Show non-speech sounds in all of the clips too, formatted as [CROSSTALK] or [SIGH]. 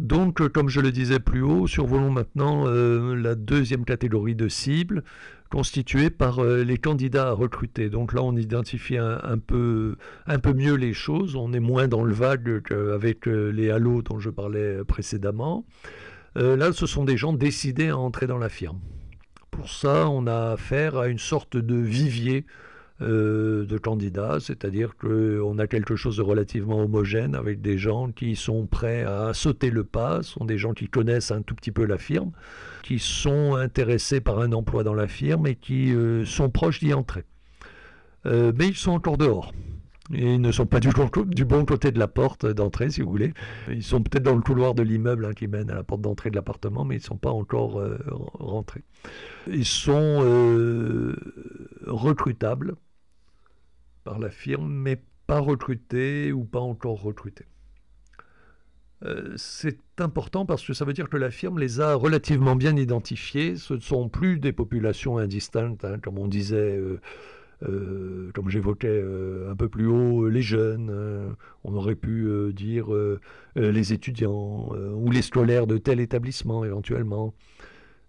donc, euh, comme je le disais plus haut, survolons maintenant euh, la deuxième catégorie de cibles constituée par euh, les candidats à recruter. Donc là, on identifie un, peu, mieux les choses, on est moins dans le vague qu'avec les halos dont je parlais précédemment. là, ce sont des gens décidés à entrer dans la firme. Pour ça, on a affaire à une sorte de vivier euh, de candidats, c'est-à-dire qu'on a quelque chose de relativement homogène avec des gens qui sont prêts à sauter le pas, sont des gens qui connaissent un tout petit peu la firme, qui sont intéressés par un emploi dans la firme et qui euh, sont proches d'y entrer. Euh, mais ils sont encore dehors ils ne sont pas du, bon côté de la porte d'entrée, si vous voulez. Ils sont peut-être dans le couloir de l'immeuble hein, qui mène à la porte d'entrée de l'appartement, mais ils ne sont pas encore euh, rentrés. Ils sont euh, recrutables par la firme, mais pas recrutés ou pas encore recrutés. Euh, c'est important parce que ça veut dire que la firme les a relativement bien identifiés. Ce ne sont plus des populations indistinctes, hein, comme on disait euh, comme j'évoquais euh, un peu plus haut, euh, les jeunes, on aurait pu dire les étudiants ou les scolaires de tel établissement éventuellement,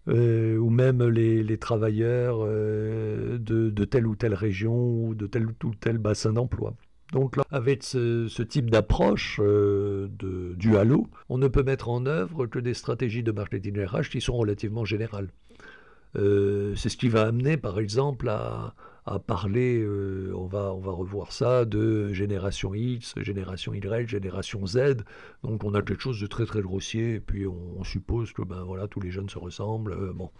ou même les, travailleurs de, telle ou telle région ou de tel ou tel bassin d'emploi. Donc avec ce, ce type d'approche du halo, on ne peut mettre en œuvre que des stratégies de marketing RH qui sont relativement générales. Euh, c'est ce qui va amener, par exemple, à, parler, euh, on, va, on va revoir ça, de génération X, génération Y, génération Z. Donc on a quelque chose de très très grossier, et puis on, suppose que ben, voilà, tous les jeunes se ressemblent. Euh, bon.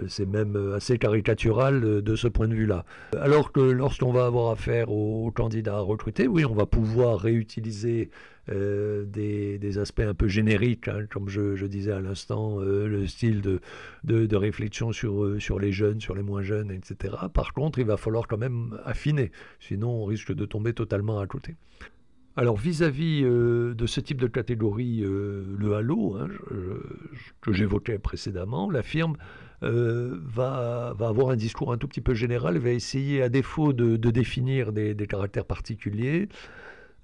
Euh, c'est même euh, assez caricatural euh, de ce point de vue-là. Alors que lorsqu'on va avoir affaire aux candidats recrutés, oui, on va pouvoir réutiliser des, aspects un peu génériques, hein, comme je, disais à l'instant, le style de, réflexion sur les jeunes, sur les moins jeunes, etc. Par contre, il va falloir quand même affiner, sinon on risque de tomber totalement à côté. Alors vis-à-vis euh, de ce type de catégorie, euh, le halo hein, que j'évoquais précédemment, la firme euh, va, avoir un discours un tout petit peu général, va essayer à défaut de, définir des, caractères particuliers,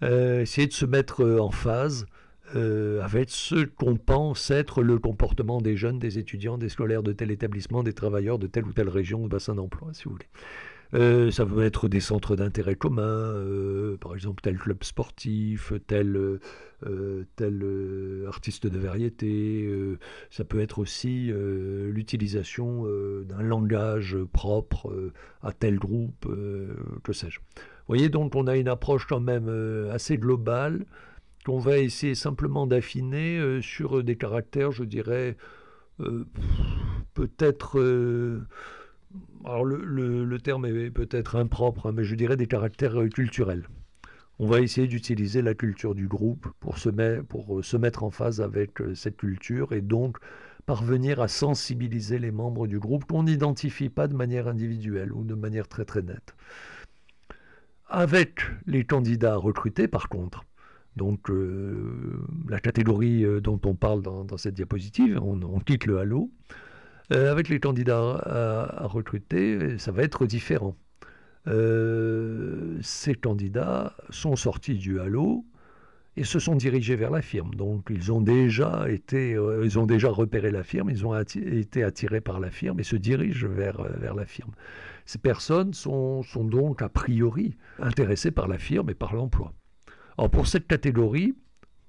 essayer de se mettre en phase avec ce qu'on pense être le comportement des jeunes, des étudiants, des scolaires de tel établissement, des travailleurs de telle ou telle région de bassin d'emploi, si vous voulez. Euh, ça peut être des centres d'intérêt commun, euh, par exemple tel club sportif, tel, euh, tel artiste de variété. ça peut être aussi l'utilisation d'un langage propre à tel groupe, que sais-je. Vous voyez donc on a une approche quand même assez globale qu'on va essayer simplement d'affiner sur des caractères, je dirais, peut-être alors le, terme est peut-être impropre, hein, mais je dirais des caractères euh, culturels. On va essayer d'utiliser la culture du groupe pour se, euh, mettre en phase avec euh, cette culture et donc parvenir à sensibiliser les membres du groupe qu'on n'identifie pas de manière individuelle ou de manière très très nette. Avec les candidats recrutés, par contre, donc la catégorie dont on parle dans, cette diapositive, on quitte le halo, euh, avec les candidats à, recruter, ça va être différent. Euh, ces candidats sont sortis du halo et se sont dirigés vers la firme. Donc ils ont déjà été, euh, ils ont déjà repéré la firme, ils ont été attirés par la firme et se dirigent vers, vers la firme. Ces personnes sont, sont donc a priori intéressées par la firme et par l'emploi. Alors pour cette catégorie,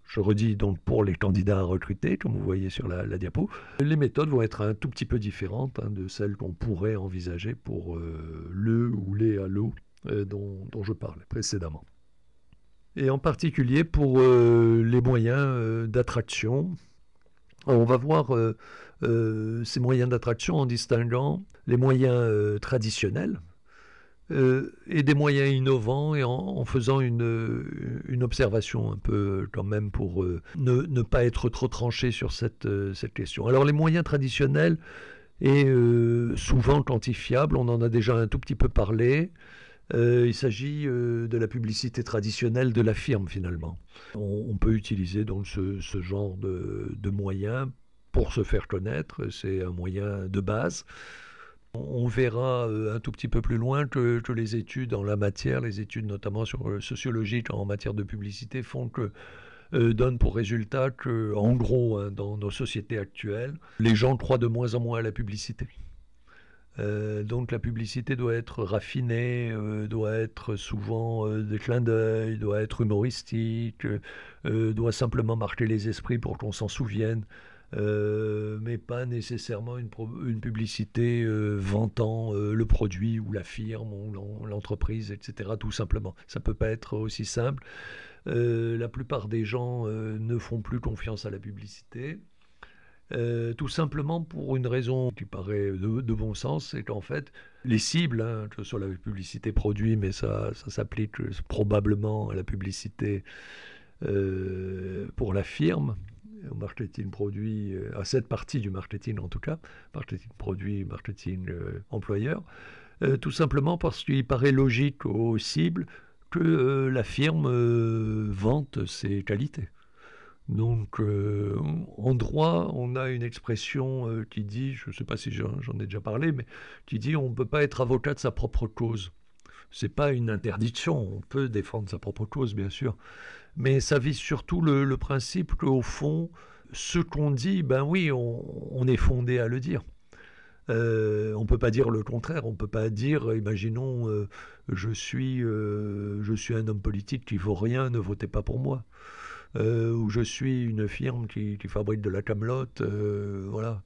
je redis donc pour les candidats à recruter, comme vous voyez sur la, diapo, les méthodes vont être un tout petit peu différentes hein, de celles qu'on pourrait envisager pour euh, le ou les halos euh, dont, je parlais précédemment. Et en particulier pour euh, les moyens d'attraction, on va voir ces moyens d'attraction en distinguant les moyens traditionnels, euh, et des moyens innovants et en, faisant une, euh, une, observation un peu euh, quand même pour ne, pas être trop tranché sur cette, cette question. Alors les moyens traditionnels et souvent quantifiables, on en a déjà un tout petit peu parlé. il s'agit de la publicité traditionnelle de la firme finalement. On, on peut utiliser donc ce, ce genre de, de moyens pour se faire connaître, c'est un moyen de base. On verra euh, un tout petit peu plus loin que, les études en la matière, les études notamment sur, euh, sociologiques en matière de publicité, font que euh, pour résultat que, en gros, hein, dans nos sociétés actuelles, les gens croient de moins en moins à la publicité. donc la publicité doit être raffinée, doit être souvent des clins d'œil, doit être humoristique, doit simplement marquer les esprits pour qu'on s'en souvienne. Euh, mais pas nécessairement une, publicité euh, vantant euh, le produit ou la firme ou l'entreprise, etc. Tout simplement. Ça ne peut pas être aussi simple. la plupart des gens ne font plus confiance à la publicité. tout simplement pour une raison qui paraît de, bon sens, c'est qu'en fait, les cibles, hein, que ce soit la publicité produit, mais ça, s'applique probablement à la publicité pour la firme, marketing produit, euh, à cette partie du marketing en tout cas, marketing produit, marketing euh, employeur, euh, tout simplement parce qu'il paraît logique aux cibles que la firme vante ses qualités. Donc, en droit, on a une expression qui dit, je ne sais pas si j'en ai déjà parlé, mais qui dit on ne peut pas être avocat de sa propre cause c'est pas une interdiction. On peut défendre sa propre cause, bien sûr, mais ça vise surtout le, principe qu'au fond, ce qu'on dit, ben oui, on, est fondé à le dire. Euh, on ne peut pas dire le contraire, on ne peut pas dire, imaginons, euh, je, suis, euh, je suis un homme politique qui vaut rien, ne votez pas pour moi. ou je suis une firme qui, fabrique de la camelote, voilà.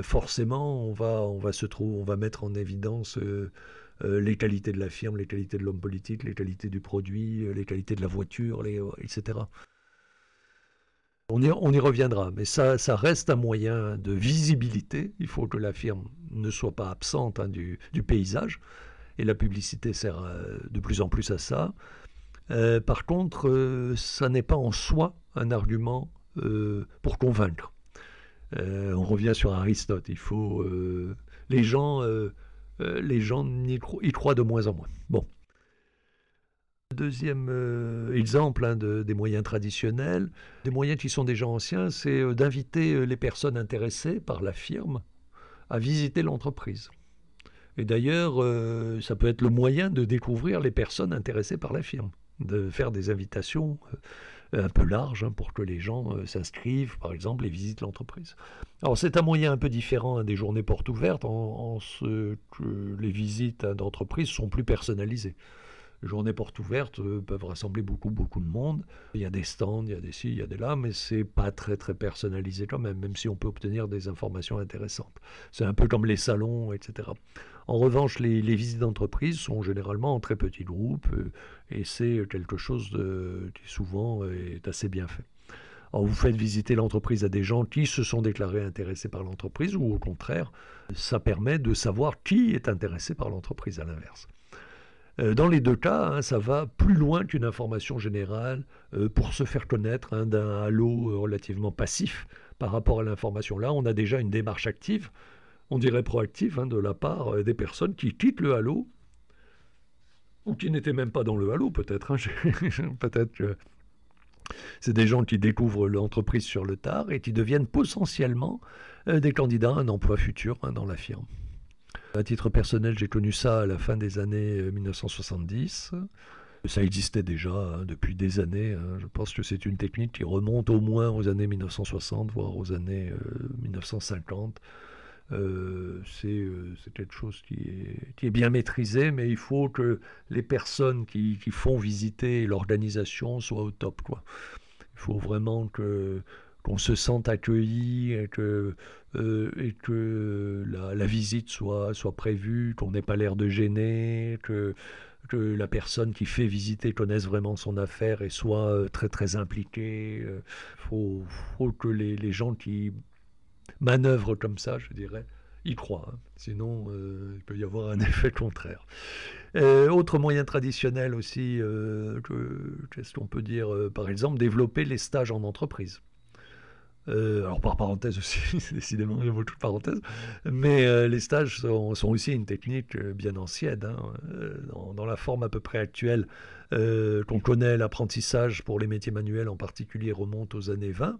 Forcément, on va, on, va se on va mettre en évidence euh, les qualités de la firme, les qualités de l'homme politique, les qualités du produit, euh, les qualités de la voiture, les, euh, etc. On y, on y, reviendra, mais ça, ça, reste un moyen de visibilité. Il faut que la firme ne soit pas absente hein, du, paysage. Et la publicité sert de plus en plus à ça. par contre, ça n'est pas en soi un argument pour convaincre. on revient sur Aristote. Il faut. les gens euh, les gens y, croient de moins en moins. Bon. Deuxième euh, exemple hein, des moyens traditionnels, des moyens qui sont déjà anciens, c'est euh, d'inviter les personnes intéressées par la firme à visiter l'entreprise. Et d'ailleurs, ça peut être le moyen de découvrir les personnes intéressées par la firme, de faire des invitations un peu large hein, pour que les gens euh, s'inscrivent, par exemple, et visitent l'entreprise. Alors c'est un moyen un peu différent hein, des journées portes ouvertes en, ce que les visites hein, d'entreprise sont plus personnalisées journées portes ouvertes euh, peuvent rassembler beaucoup, beaucoup de monde. Il y a des stands, il y a des ci, il y a des là, mais c'est pas très, très personnalisé quand même, même si on peut obtenir des informations intéressantes. C'est un peu comme les salons, etc. En revanche, les, visites d'entreprise sont généralement en très petits groupes euh, et c'est quelque chose de, qui souvent est assez bien fait. vous faites visiter l'entreprise à des gens qui se sont déclarés intéressés par l'entreprise ou au contraire, ça permet de savoir qui est intéressé par l'entreprise à l'inverse. Euh, dans les deux cas, hein, ça va plus loin qu'une information générale euh, pour se faire connaître hein, d'un halo euh, relativement passif par rapport à l'information. Là, on a déjà une démarche active, on dirait proactive, hein, de la part des personnes qui quittent le halo ou qui n'étaient même pas dans le halo, peut-être. [LAUGHS] peut-être que c'est des gens qui découvrent l'entreprise sur le tard et qui deviennent potentiellement des candidats à un emploi futur dans la firme. À titre personnel, j'ai connu ça à la fin des années 1970. Euh, ça existait déjà hein, depuis des années. Hein. Je pense que c'est une technique qui remonte au moins aux années 1960, voire aux années 1950. Euh, euh, c'est quelque chose qui est, bien maîtrisé, mais il faut que les personnes qui, font visiter l'organisation soient au top. Il faut vraiment que qu'on se sente accueilli et que, euh, et que la, visite soit, prévue, qu'on n'ait pas l'air de gêner, que, que, la personne qui fait visiter connaisse vraiment son affaire et soit euh, très très impliquée. Il euh, faut, que les, gens qui manœuvrent comme ça, je dirais, y croient. Hein. Sinon, il peut y avoir un [LAUGHS] effet contraire. autre moyen traditionnel aussi, qu'est-ce qu'on peut dire, par exemple, développer les stages en entreprise. Euh, alors par parenthèse aussi, [LAUGHS] décidément, une vaut parenthèse. Mais euh, les stages sont, aussi une technique euh, bien ancienne. Hein, dans, la forme à peu près actuelle qu'on connaît, l'apprentissage pour les métiers manuels en particulier remonte aux années 20.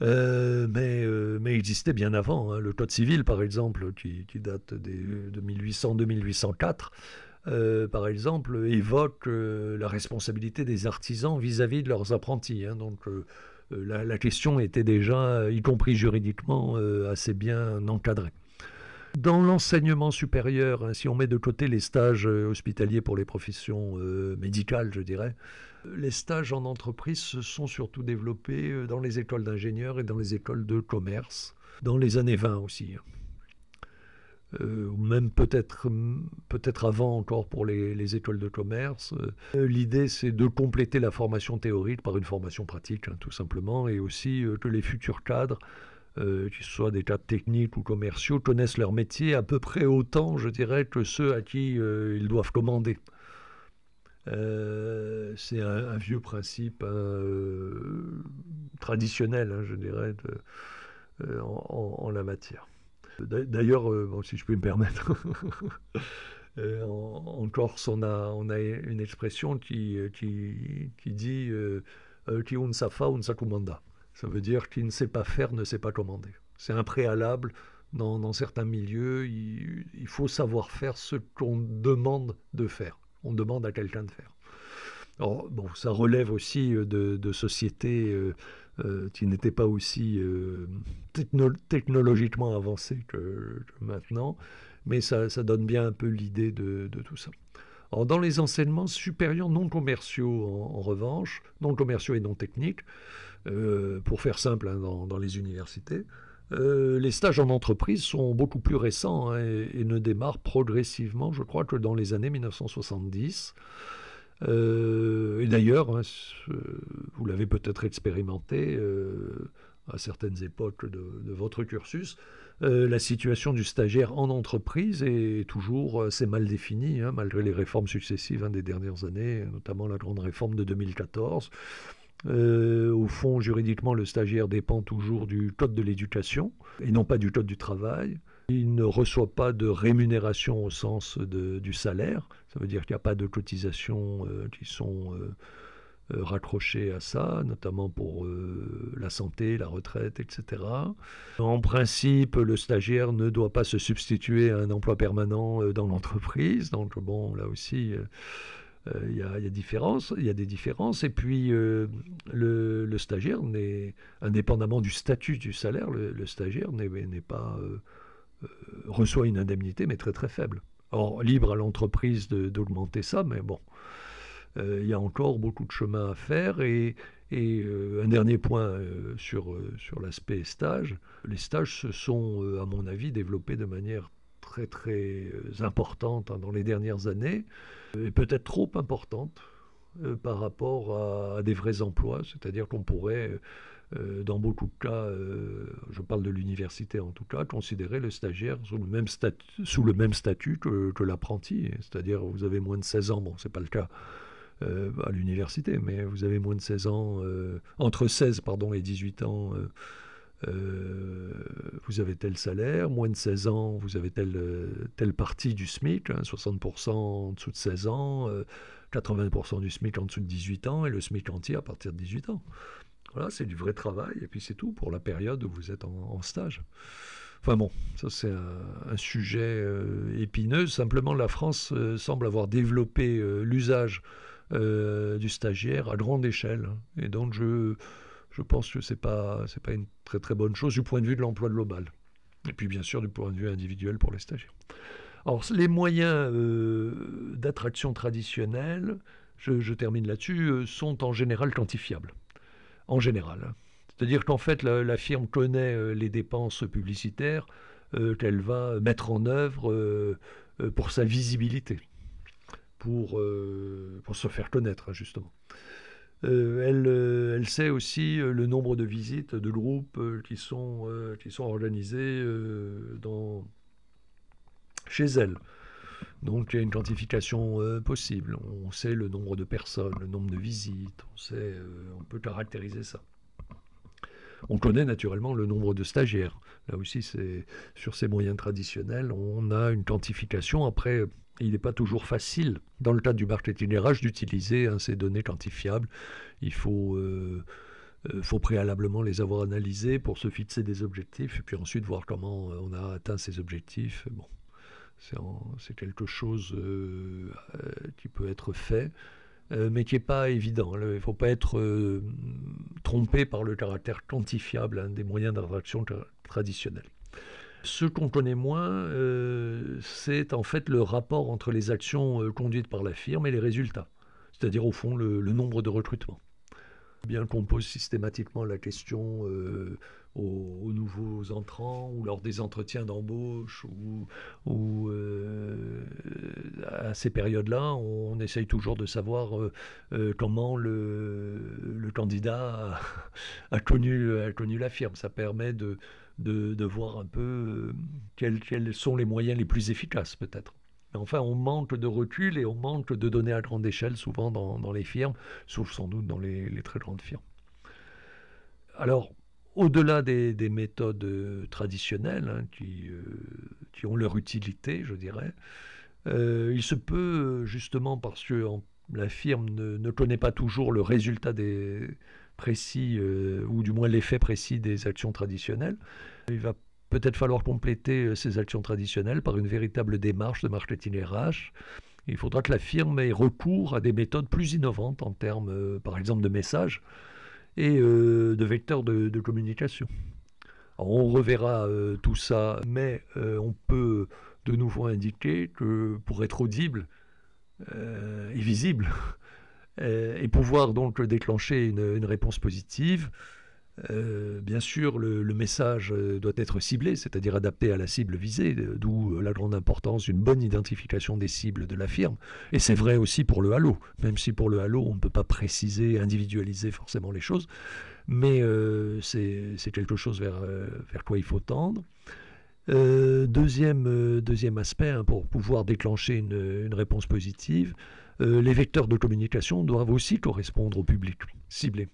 mais, mais existait bien avant. Hein. Le Code civil, par exemple, qui, date des, de 1800-1804, par exemple, évoque la responsabilité des artisans vis-à-vis de leurs apprentis. Hein. donc, euh, la, question était déjà, euh, y compris juridiquement, euh, assez bien encadrée. Dans l'enseignement supérieur, hein, si on met de côté les stages hospitaliers pour les professions médicales, je dirais, les stages en entreprise se sont surtout développés dans les écoles d'ingénieurs et dans les écoles de commerce, dans les années 20 aussi. Hein. Euh, ou même peut-être mm, peut-être avant encore pour les, écoles de commerce. Euh, l'idée, c'est de compléter la formation théorique par une formation pratique, hein, tout simplement, et aussi euh, que les futurs cadres qu'ils soient des cadres techniques ou commerciaux, connaissent leur métier à peu près autant, je dirais, que ceux à qui ils doivent commander. c'est un, vieux principe hein, traditionnel, hein, je dirais, en, la matière. D'ailleurs, euh, si je peux me permettre, [LAUGHS] euh, en, Corse, on a, une expression qui, dit qui ne sait pas faire ne sait pas commander. C'est un préalable dans, certains milieux. Il, faut savoir faire ce qu'on demande de faire. On demande à quelqu'un de faire. bon, ça relève aussi euh, de, de sociétés euh, qui n'étaient pas aussi euh, technologiquement avancés que, maintenant, mais ça, donne bien un peu l'idée de, tout ça. dans les enseignements supérieurs non commerciaux, en, revanche, non commerciaux et non techniques, euh, pour faire simple hein, dans, les universités, les stages en entreprise sont beaucoup plus récents hein, et, ne démarrent progressivement, je crois, que dans les années 1970. Euh, et d'ailleurs, hein, vous l'avez peut-être expérimenté euh, à certaines époques de, votre cursus, euh, la situation du stagiaire en entreprise est toujours assez mal définie, hein, malgré les réformes successives hein, des dernières années, notamment la grande réforme de 2014. au fond, juridiquement, le stagiaire dépend toujours du code de l'éducation et non pas du code du travail. Il ne reçoit pas de rémunération au sens du salaire, ça veut dire qu'il n'y a pas de cotisations euh, qui sont euh, euh, raccrochées à ça, notamment pour la santé, la retraite, etc. En principe, le stagiaire ne doit pas se substituer à un emploi permanent dans l'entreprise, donc bon, là aussi... Il y, a, des différences. Et puis, le, stagiaire, indépendamment du statut du salaire, le, stagiaire n'est pas euh, reçoit une indemnité, mais très très faible. Or, libre à l'entreprise d'augmenter ça, mais bon, euh, il y a encore beaucoup de chemin à faire. Et, euh, un dernier point sur, sur l'aspect stage. Les stages se sont, à mon avis, développés de manière très très importante hein, dans les dernières années, et peut-être trop importante par rapport à, des vrais emplois. C'est-à-dire qu'on pourrait euh, dans beaucoup de cas, euh, je parle de l'université en tout cas, considérer le stagiaire sous le même, statut, sous le même statut que, l'apprenti. C'est-à-dire, vous avez moins de 16 ans, bon, n'est pas le cas euh, à l'université, mais vous avez moins de 16 ans, entre 16 pardon, et 18 ans. vous avez tel salaire, moins de 16 ans, vous avez telle, partie du SMIC, 60% hein, en dessous de 16 ans, 80% du SMIC en dessous de 18 ans, et le SMIC entier à partir de 18 ans. Voilà, c'est du vrai travail, et puis c'est tout pour la période où vous êtes en, stage. Enfin bon, ça c'est un, sujet euh, épineux. Simplement, la France euh, semble avoir développé euh, l'usage du stagiaire à grande échelle. Et donc, je, je pense que ce n'est pas, pas une très très bonne chose du point de vue de l'emploi global. Et puis, bien sûr, du point de vue individuel pour les stagiaires. Alors, les moyens d'attraction traditionnels, je termine là-dessus, sont en général quantifiables en général. C'est-à-dire qu'en fait, la, firme connaît euh, les dépenses publicitaires euh, qu'elle va mettre en œuvre euh, pour sa visibilité, pour, se faire connaître, hein, justement. elle, sait aussi le nombre de visites de groupes qui, sont, qui sont organisées dans, chez elle. Donc il y a une quantification euh, possible. On sait le nombre de personnes, le nombre de visites, on, sait, euh, on peut caractériser ça. On connaît naturellement le nombre de stagiaires. Là aussi, c'est sur ces moyens traditionnels, on a une quantification. Après, il n'est pas toujours facile, dans le cadre du marketing RH, d'utiliser hein, ces données quantifiables. Il faut, euh, faut préalablement les avoir analysées pour se fixer des objectifs, et puis ensuite voir comment on a atteint ces objectifs. Bon. C'est quelque chose euh, euh, qui peut être fait, euh, mais qui n'est pas évident. Il ne faut pas être trompé par le caractère quantifiable hein, des moyens d'interaction traditionnels. Ce qu'on connaît moins, c'est en fait le rapport entre les actions conduites par la firme et les résultats, c'est-à-dire au fond le, nombre de recrutements. Bien qu'on pose systématiquement la question aux, nouveaux entrants ou lors des entretiens d'embauche ou, euh, à ces périodes-là, on, essaye toujours de savoir euh, euh, comment le, candidat [LAUGHS] a, connu, a connu la firme. Ça permet de, de, voir un peu quels, quels sont les moyens les plus efficaces peut-être enfin, on manque de recul et on manque de données à grande échelle, souvent dans, les firmes, sauf sans doute dans les, les, très grandes firmes. Alors, au-delà des, méthodes euh, traditionnelles hein, euh, qui, ont leur utilité, je dirais, euh, il se peut, justement parce que la firme ne, connaît pas toujours le résultat précis, ou du moins l'effet précis des actions traditionnelles, il va peut-être falloir compléter ces actions traditionnelles par une véritable démarche de marketing RH. Il faudra que la firme ait recours à des méthodes plus innovantes en termes, par exemple, de messages et euh, de vecteurs de, communication. on reverra euh, tout ça, mais euh, on peut de nouveau indiquer que pour être audible et visible, [LAUGHS] et pouvoir donc déclencher une réponse positive, euh, bien sûr, le, message euh, doit être ciblé, c'est-à-dire adapté à la cible visée, euh, d'où la grande importance d'une bonne identification des cibles de la firme. Et c'est vrai aussi pour le halo, même si pour le halo, on ne peut pas préciser, individualiser forcément les choses, mais c'est quelque chose vers, vers, quoi il faut tendre. deuxième, aspect, hein, pour pouvoir déclencher une, réponse positive, les vecteurs de communication doivent aussi correspondre au public ciblé.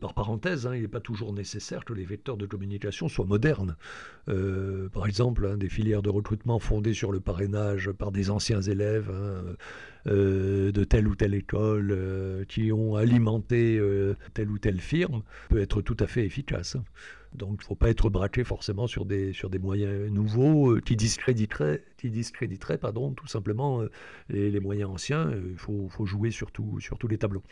Par parenthèse, hein, il n'est pas toujours nécessaire que les vecteurs de communication soient modernes. Euh, par exemple, hein, des filières de recrutement fondées sur le parrainage par des anciens élèves hein, euh, de telle ou telle école euh, qui ont alimenté telle ou telle firme peut être tout à fait efficace. Donc il ne faut pas être braqué forcément sur des, sur des moyens nouveaux qui discréditeraient, qui pardon, tout simplement les, moyens anciens. Il faut, jouer sur tous les tableaux.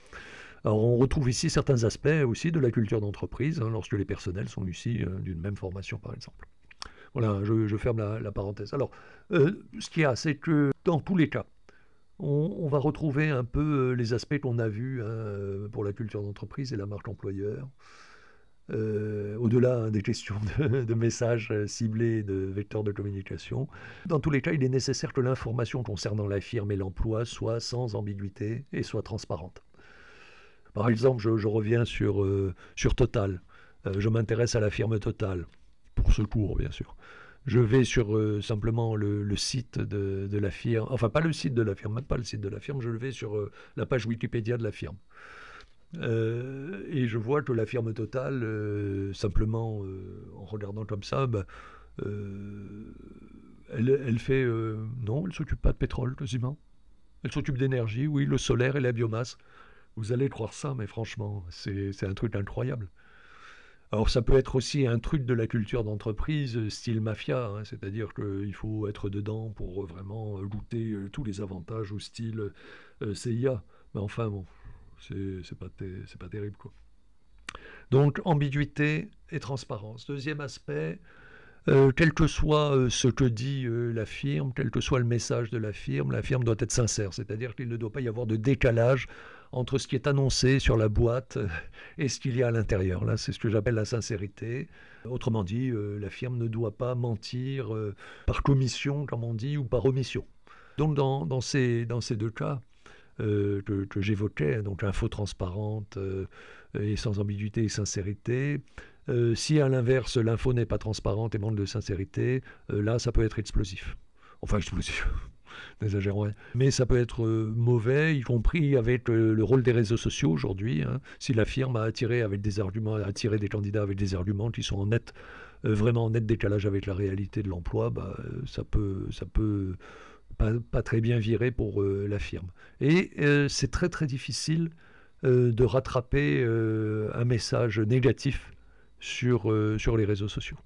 Alors, on retrouve ici certains aspects aussi de la culture d'entreprise, hein, lorsque les personnels sont ici euh, d'une même formation, par exemple. Voilà, je, ferme la, parenthèse. Alors, euh, ce qu'il y a, c'est que dans tous les cas, on, va retrouver un peu euh, les aspects qu'on a vus hein, pour la culture d'entreprise et la marque employeur. au-delà hein, des questions de, messages ciblés, de vecteurs de communication. Dans tous les cas, il est nécessaire que l'information concernant la firme et l'emploi soit sans ambiguïté et soit transparente. Par exemple, je, reviens sur, euh, sur Total. Euh, je m'intéresse à la firme Total, pour ce cours, bien sûr. Je vais sur euh, simplement le, site de, la firme, enfin pas le site de la firme, même pas le site de la firme, je le vais sur la page Wikipédia de la firme. et je vois que la firme Total, simplement en regardant comme ça, bah, elle, elle, fait... non, elle s'occupe pas de pétrole quasiment. Elle s'occupe d'énergie, oui, le solaire et la biomasse. Vous allez croire ça, mais franchement, c'est un truc incroyable. Alors ça peut être aussi un truc de la culture d'entreprise, euh, style mafia, hein, c'est-à-dire qu'il euh, faut être dedans pour euh, vraiment goûter tous les avantages au style CIA. Mais enfin bon, c'est pas, pas terrible quoi. Donc ambiguïté et transparence. Deuxième aspect, quel que soit ce que dit la firme, quel que soit le message de la firme, la firme doit être sincère, c'est-à-dire qu'il ne doit pas y avoir de décalage entre ce qui est annoncé sur la boîte euh, et ce qu'il y a à l'intérieur. Là, c'est ce que j'appelle la sincérité. Autrement dit, euh, la firme ne doit pas mentir euh, par commission, comme on dit, ou par omission. Donc, dans, ces, dans ces deux cas, que, j'évoquais, donc info transparente et sans ambiguïté et sincérité. si à l'inverse l'info n'est pas transparente et manque de sincérité, là ça peut être explosif. Enfin explosif. Mais ça peut être euh, mauvais, y compris avec le rôle des réseaux sociaux aujourd'hui. Hein. Si la firme a attiré avec des arguments, attiré des candidats avec des arguments qui sont en euh, vraiment en net décalage avec la réalité de l'emploi, bah, ça peut, ça peut pas, très bien virer pour euh, la firme. Et c'est très très difficile de rattraper un message négatif sur, sur les réseaux sociaux.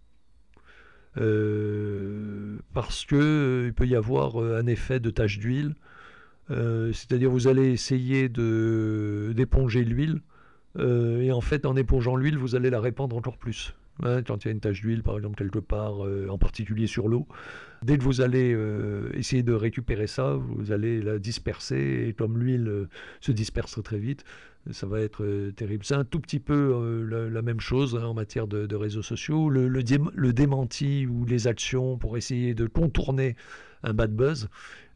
Euh, parce qu'il euh, peut y avoir euh, un effet de tache d'huile. C'est-à-dire vous allez essayer d'éponger l'huile et en fait en épongeant l'huile vous allez la répandre encore plus. Hein, quand il y a une tache d'huile, par exemple, quelque part, euh, en particulier sur l'eau, dès que vous allez euh, essayer de récupérer ça, vous allez la disperser, et comme l'huile euh, se disperse très vite, ça va être terrible. C'est un tout petit peu la, même chose hein, en matière de, réseaux sociaux. le démenti ou les actions pour essayer de contourner un bad buzz,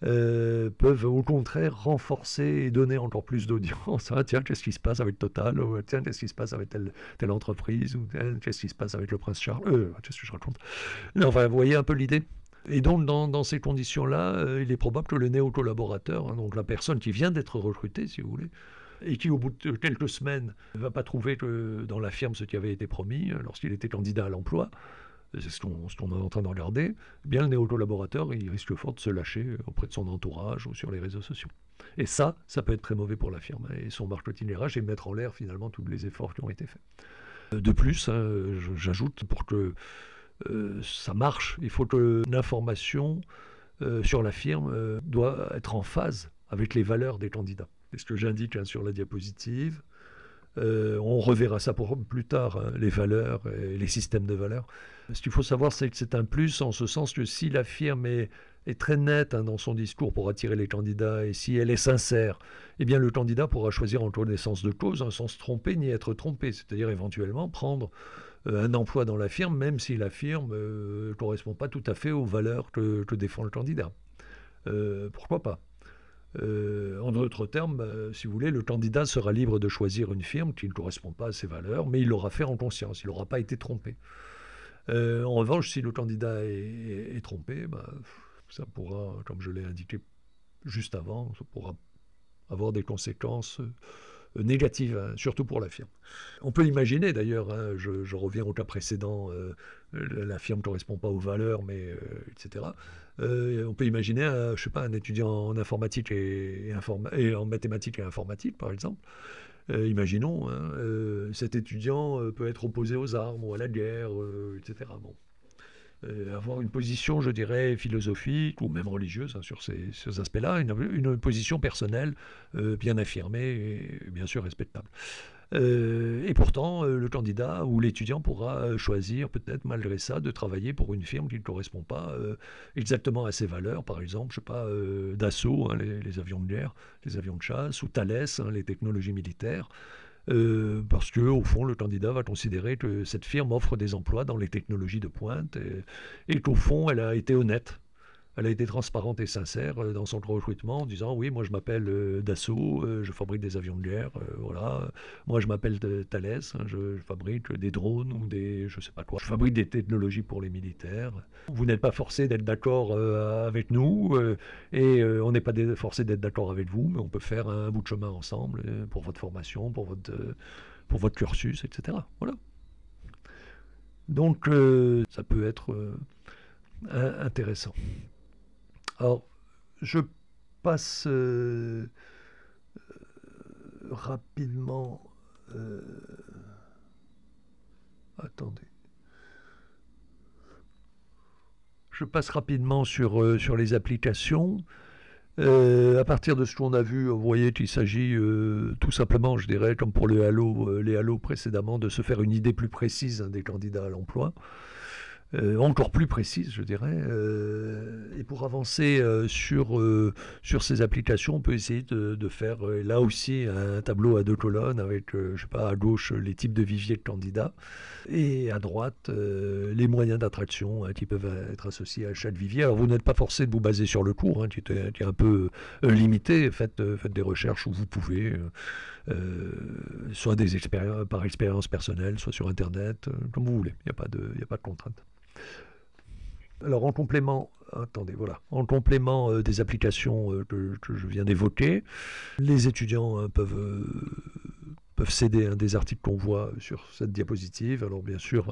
euh, peuvent au contraire renforcer et donner encore plus d'audience. Ah, tiens, qu'est-ce qui se passe avec Total Tiens, qu'est-ce qui se passe avec telle, entreprise Ou qu'est-ce qui se passe avec le prince Charles euh, Qu'est-ce que je raconte Enfin, vous voyez un peu l'idée et donc, dans, ces conditions-là, euh, il est probable que le néo-collaborateur, hein, donc la personne qui vient d'être recrutée, si vous voulez, et qui, au bout de quelques semaines, ne va pas trouver dans la firme ce qui avait été promis euh, lorsqu'il était candidat à l'emploi, c'est ce qu'on est en train de regarder, eh bien le néo il risque fort de se lâcher auprès de son entourage ou sur les réseaux sociaux. Et ça, ça peut être très mauvais pour la firme et son marketing RH et mettre en l'air finalement tous les efforts qui ont été faits. Euh, de plus, hein, j'ajoute, pour que euh, ça marche, il faut que l'information euh, sur la firme doit être en phase avec les valeurs des candidats. C'est ce que j'indique hein, sur la diapositive. Euh, on reverra ça pour plus tard, hein, les valeurs et les systèmes de valeurs. Ce qu'il faut savoir, c'est que c'est un plus en ce sens que si la firme est, très nette hein, dans son discours pour attirer les candidats et si elle est sincère, eh bien le candidat pourra choisir en connaissance de cause sans se tromper ni être trompé, c'est-à-dire éventuellement prendre euh, un emploi dans la firme même si la firme ne euh, correspond pas tout à fait aux valeurs que défend le candidat. pourquoi pas euh, en d'autres termes, euh, si vous voulez, le candidat sera libre de choisir une firme qui ne correspond pas à ses valeurs, mais il l'aura fait en conscience, il n'aura pas été trompé. Euh, en revanche, si le candidat est, trompé, bah, ça pourra, comme je l'ai indiqué juste avant, ça pourra avoir des conséquences négative, hein, surtout pour la firme. On peut imaginer d'ailleurs, hein, je, reviens au cas précédent, euh, la firme ne correspond pas aux valeurs, mais euh, etc. Euh, on peut imaginer, un, je sais pas, un étudiant en informatique et, en mathématiques et informatique, par exemple. imaginons, hein, cet étudiant peut être opposé aux armes ou à la guerre, etc. Bon. Euh, avoir une position, je dirais, philosophique ou même religieuse hein, sur ces, aspects-là, une, position personnelle euh, bien affirmée et bien sûr respectable. Euh, et pourtant, le candidat ou l'étudiant pourra choisir, peut-être malgré ça, de travailler pour une firme qui ne correspond pas exactement à ses valeurs. Par exemple, je sais pas, Dassault, hein, les, avions de guerre, les avions de chasse, ou Thales, hein, les technologies militaires. Euh, parce que au fond, le candidat va considérer que cette firme offre des emplois dans les technologies de pointe et qu'au fond, elle a été honnête elle a été transparente et sincère euh, dans son recrutement en disant oui, moi je m'appelle euh, Dassault, euh, je fabrique des avions de guerre, voilà. Moi je m'appelle Thales, hein, je, fabrique des drones ou des je sais pas quoi. Je fabrique des technologies pour les militaires. Vous n'êtes pas forcé d'être d'accord avec nous et on n'est pas forcé d'être d'accord avec vous, mais on peut faire un bout de chemin ensemble pour votre formation, pour votre pour votre cursus, etc. Voilà. Donc ça peut être intéressant. Alors, je passe euh, euh, rapidement. Euh, attendez. Je passe rapidement sur, les applications. à partir de ce qu'on a vu, vous voyez qu'il s'agit tout simplement, je dirais, comme pour les halos précédemment, de se faire une idée plus précise hein, des candidats à l'emploi. Euh, encore plus précise, je dirais. Euh, et pour avancer euh, sur, sur ces applications, on peut essayer de, de, faire là aussi un tableau à deux colonnes avec, je sais pas, à gauche les types de viviers de candidats et à droite les moyens d'attraction hein, qui peuvent être associés à chaque vivier. Alors vous n'êtes pas forcé de vous baser sur le cours, hein, qui, est, un peu limité. Faites, faites des recherches où vous pouvez, soit des par expérience personnelle, soit sur Internet, comme vous voulez. Il n'y a, pas de, y a pas de contrainte. Alors en complément, attendez, voilà, en complément euh, des applications euh, que, je viens d'évoquer, les étudiants hein, peuvent euh, peuvent céder un hein, des articles qu'on voit sur cette diapositive. Alors bien sûr.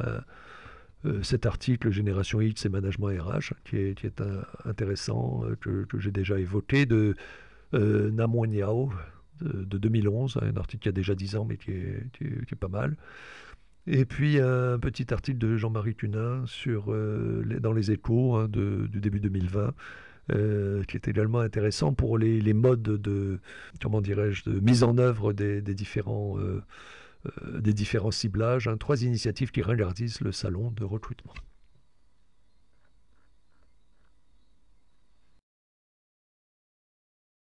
cet article Génération X et Management RH, qui est, intéressant, que, j'ai déjà évoqué, de Namo de, de 2011, hein, un article qui a déjà 10 ans, mais est, qui est pas mal. Et puis un petit article de Jean-Marie Cunin sur, euh, dans les échos hein, du début 2020. Euh, qui est également intéressant pour les, modes de, comment dirais-je, de mise en œuvre des, différents, euh, des différents ciblages. Hein. trois initiatives qui regardissent le salon de recrutement.